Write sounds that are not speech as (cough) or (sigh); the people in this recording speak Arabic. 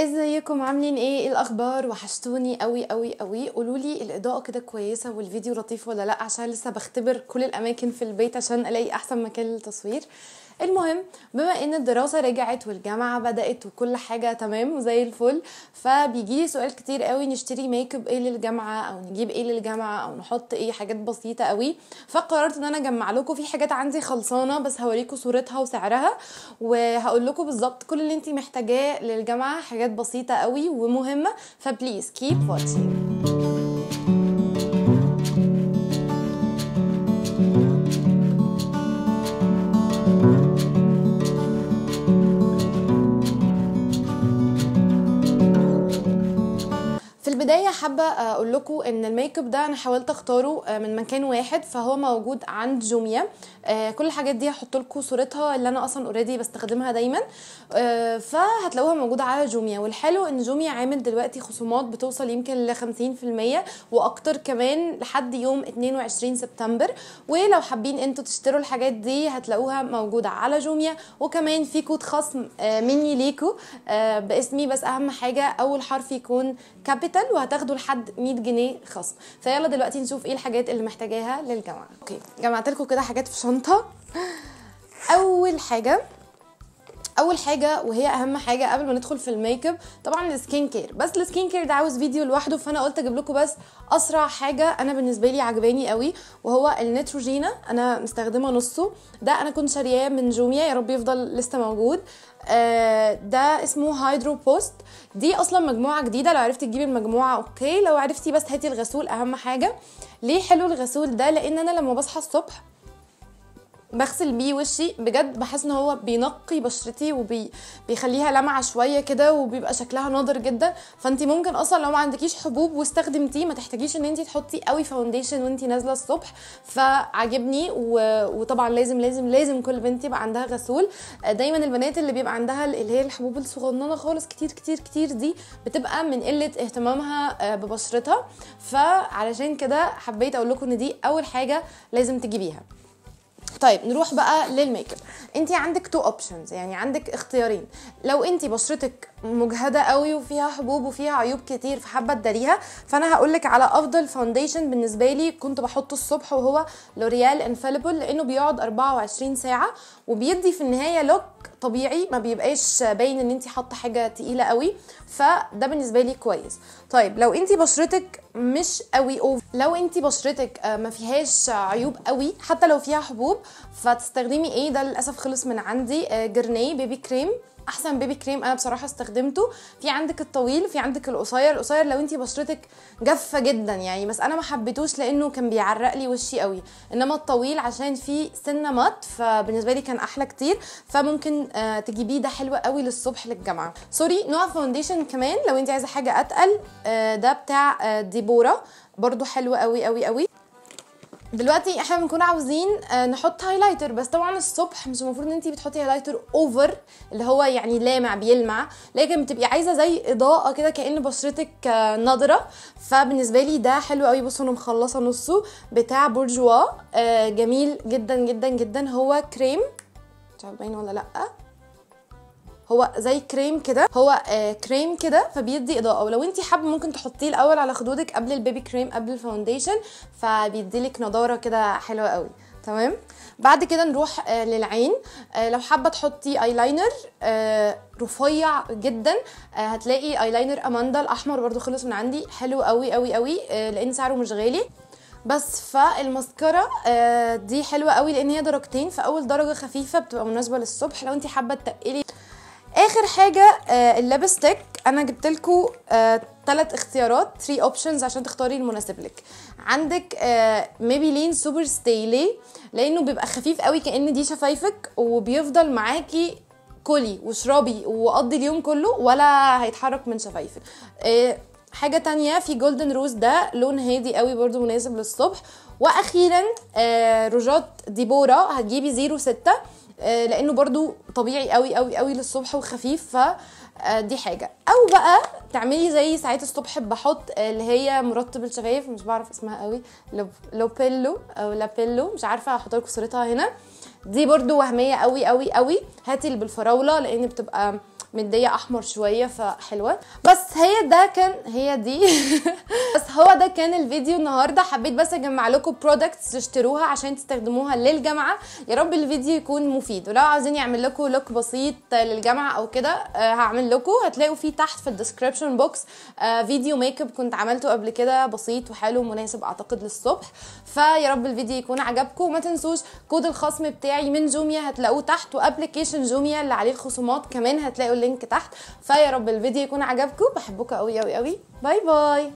ازيكم عاملين ايه, إيه الاخبار وحشتوني قوي قوي قوي قولوا لي الاضاءه كده كويسه والفيديو لطيف ولا لا عشان لسه بختبر كل الاماكن في البيت عشان الاقي احسن مكان للتصوير المهم بما ان الدراسه رجعت والجامعه بدات وكل حاجه تمام زي الفل فبيجي لي سؤال كتير قوي نشتري ميك اب ايه للجامعه او نجيب ايه للجامعه او نحط ايه حاجات بسيطه قوي فقررت ان انا اجمع لكم في حاجات عندي خلصانه بس هوريكم صورتها وسعرها وهقول لكم بالظبط كل اللي انت محتاجاه للجامعه حاجات بسيطه قوي ومهمه فبليز كيب واتشينج حابه اقول لكم ان الميك اب ده انا حاولت اختاره آه، من مكان واحد فهو موجود عند جوميا آه، كل الحاجات دي هحط لكم صورتها اللي انا اصلا اوريدي بستخدمها دايما آه، فهتلاقوها موجوده على جوميا والحلو ان جوميا عامل دلوقتي خصومات بتوصل يمكن ل 50% واكتر كمان لحد يوم 22 سبتمبر ولو حابين انتوا تشتروا الحاجات دي هتلاقوها موجوده على جوميا وكمان في كود خصم مني ليكو باسمي بس اهم حاجه اول حرف يكون كابيتال وهتاخدوا بياخدوا لحد 100 جنيه خصم فيلا دلوقتي نشوف ايه الحاجات اللي محتاجاها للجامعه اوكي جمعت لكم كده حاجات في شنطه اول حاجه اول حاجه وهي اهم حاجه قبل ما ندخل في الميك اب طبعا السكين كير بس السكين كير ده عاوز فيديو لوحده فانا قلت اجيب لكم بس اسرع حاجه انا بالنسبه لي عجباني قوي وهو النيتروجينا انا مستخدمه نصه ده انا كنت شارياه من جوميا يا رب يفضل لسه موجود آه، ده اسمه هايدرو بوست دي اصلا مجموعه جديده لو عرفتي تجيبي المجموعه اوكي لو عرفتي بس هاتي الغسول اهم حاجه ليه حلو الغسول ده لان انا لما بصحى الصبح بغسل بيه وشي بجد بحس ان هو بينقي بشرتي وبيخليها لمعه شويه كده وبيبقى شكلها ناضر جدا فانت ممكن اصلا لو ما عندكيش حبوب واستخدمتيه ما تحتاجيش ان انت تحطي قوي فاونديشن وانت نازله الصبح فعجبني و... وطبعا لازم لازم لازم كل بنت يبقى عندها غسول دايما البنات اللي بيبقى عندها اللي هي الحبوب الصغننه خالص كتير كتير كتير دي بتبقى من قله اهتمامها آه، ببشرتها فعلشان كده حبيت اقول لكم ان دي اول حاجه لازم تجيبيها طيب نروح بقى للميك اب انت عندك تو اوبشنز يعني عندك اختيارين لو انت بشرتك مجهده قوي وفيها حبوب وفيها عيوب كتير فحابه اداريها فانا هقولك على افضل فاونديشن بالنسبه لي كنت بحطه الصبح وهو لوريال انفاليبل لانه بيقعد 24 ساعه وبيدي في النهايه لوك طبيعي ما بيبقاش باين ان انت حاطه حاجه تقيله قوي فده بالنسبه لي كويس طيب لو انت بشرتك مش قوي اوفر لو انت بشرتك آه، ما فيهاش عيوب قوي حتى لو فيها حبوب فتستخدمي ايه ده للاسف خلص من عندي جرنيه بيبي كريم احسن بيبي كريم انا بصراحه استخدمته في عندك الطويل في عندك القصير القصير لو انت بشرتك جافه جدا يعني بس انا ما حبيتوش لانه كان بيعرق لي وشي قوي انما الطويل عشان فيه سنه مط فبالنسبه لي كان احلى كتير فممكن آه تجيبيه ده حلو قوي للصبح للجامعه سوري نوع فاونديشن كمان لو انت عايزه حاجه اتقل آه ده بتاع آه ديبورا برضو حلو قوي قوي قوي دلوقتي احنا بنكون عاوزين آه، نحط هايلايتر بس طبعا الصبح مش المفروض ان انت بتحطي هايلايتر اوفر اللي هو يعني لامع بيلمع لكن بتبقي عايزه زي اضاءه كده كان بشرتك آه، نضره فبالنسبه لي ده حلو قوي بصوا انا مخلصه نصه بتاع بورجوا آه، جميل جدا جدا جدا هو كريم مش عارفه باين ولا لا هو زي كريم كده هو آه كريم كده فبيدي اضاءه ولو انت حابه ممكن تحطيه الاول على خدودك قبل البيبي كريم قبل الفاونديشن فبيديلك نضاره كده حلوه قوي تمام بعد كده نروح آه للعين آه لو حابه تحطي ايلاينر آه رفيع جدا آه هتلاقي ايلاينر اماندا الاحمر برضو خلص من عندي حلو قوي قوي قوي آه لان سعره مش غالي بس فالمسكرة آه، دي حلوة قوي لان هي درجتين فاول درجة خفيفة بتبقى مناسبة للصبح لو انت حابة تقلي اخر حاجه آه، اللاب ستيك انا جبت لكم ثلاث آه، اختيارات 3 اوبشنز عشان تختاري المناسب لك عندك ميبيلين سوبر ستيلي لانه بيبقى خفيف قوي كان دي شفايفك وبيفضل معاكي كلي واشربي وقضي اليوم كله ولا هيتحرك من شفايفك آه، حاجه تانية في جولدن روز ده لون هادي قوي برضو مناسب للصبح واخيرا روجات ديبورا هتجيبي 06 آه، لانه برضو طبيعي قوي قوي قوي للصبح وخفيف آه، دي حاجه او بقى تعملي زي ساعات الصبح بحط آه، اللي هي مرطب الشفايف مش بعرف اسمها قوي لوبيلو او لابيلو مش عارفه هحط لكم صورتها هنا دي برضو وهميه قوي قوي قوي هاتي اللي بالفراوله لان بتبقى مديه احمر شويه فحلوه بس هي ده كان هي دي (laughs) بس هو ده كان الفيديو النهارده حبيت بس اجمع لكم برودكتس تشتروها عشان تستخدموها للجامعه يا رب الفيديو يكون مفيد ولو عاوزين يعمل لكم لوك بسيط للجامعه او كده آه، هعمل لكم هتلاقوا فيه تحت في الديسكربشن بوكس فيديو ميك اب كنت عملته قبل كده بسيط وحلو ومناسب اعتقد للصبح فيا رب الفيديو يكون عجبكم وما تنسوش كود الخصم بتاعي من جوميا هتلاقوه تحت وابلكيشن جوميا اللي عليه الخصومات كمان هتلاقوا اللينك تحت فيا رب الفيديو يكون عجبكم بحبكم قوي قوي قوي باي باي